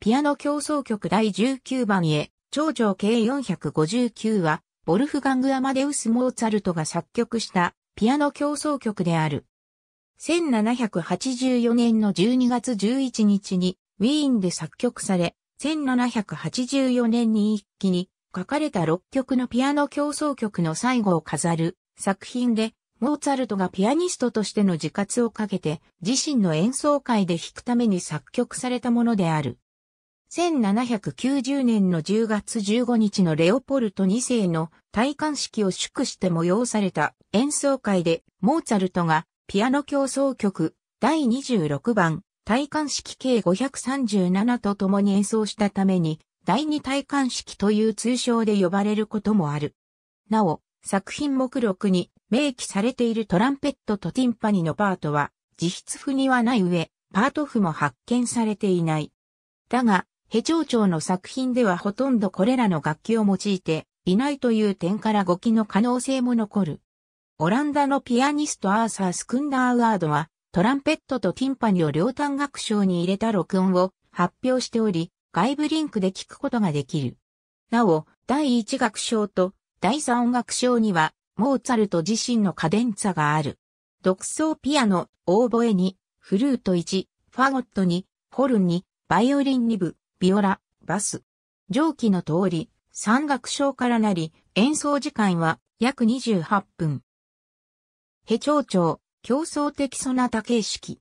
ピアノ競争曲第19番へ、長女計459は、ボルフガング・アマデウス・モーツァルトが作曲したピアノ競争曲である。1784年の12月11日にウィーンで作曲され、1784年に一気に書かれた6曲のピアノ競争曲の最後を飾る作品で、モーツァルトがピアニストとしての自活をかけて自身の演奏会で弾くために作曲されたものである。1790年の10月15日のレオポルト2世の戴冠式を祝して催された演奏会でモーツァルトがピアノ競争曲第26番戴冠式計537と共に演奏したために第二戴冠式という通称で呼ばれることもある。なお、作品目録に明記されているトランペットとティンパニのパートは実質譜にはない上、パート譜も発見されていない。だが、ヘ長長の作品ではほとんどこれらの楽器を用いていないという点から語気の可能性も残る。オランダのピアニストアーサー・スクンダーワードは、トランペットとティンパニを両端楽章に入れた録音を発表しており、外部リンクで聞くことができる。なお、第1楽章と第3楽章には、モーツァルト自身のカデンツァがある。独奏ピアノ、オーボエに、フルート1、ファゴット2、ホルン2、バイオリン2部、ビオラ、バス。上記の通り、山岳章からなり、演奏時間は約28分。ヘ長調、競争的ソナタ形式。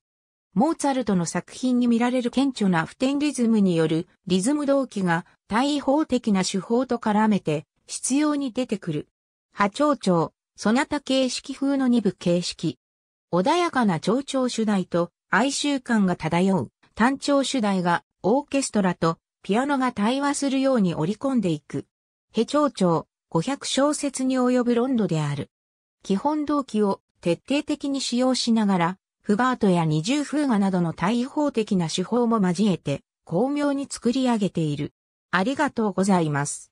モーツァルトの作品に見られる顕著な普天リズムによるリズム動機が対法的な手法と絡めて必要に出てくる。波長調、ソナタ形式風の二部形式。穏やかな長調主題と哀愁感が漂う単調主題がオーケストラとピアノが対話するように織り込んでいく。ヘ長調500小節に及ぶロンドである。基本動機を徹底的に使用しながら、フバートや二重風画などの対法的な手法も交えて、巧妙に作り上げている。ありがとうございます。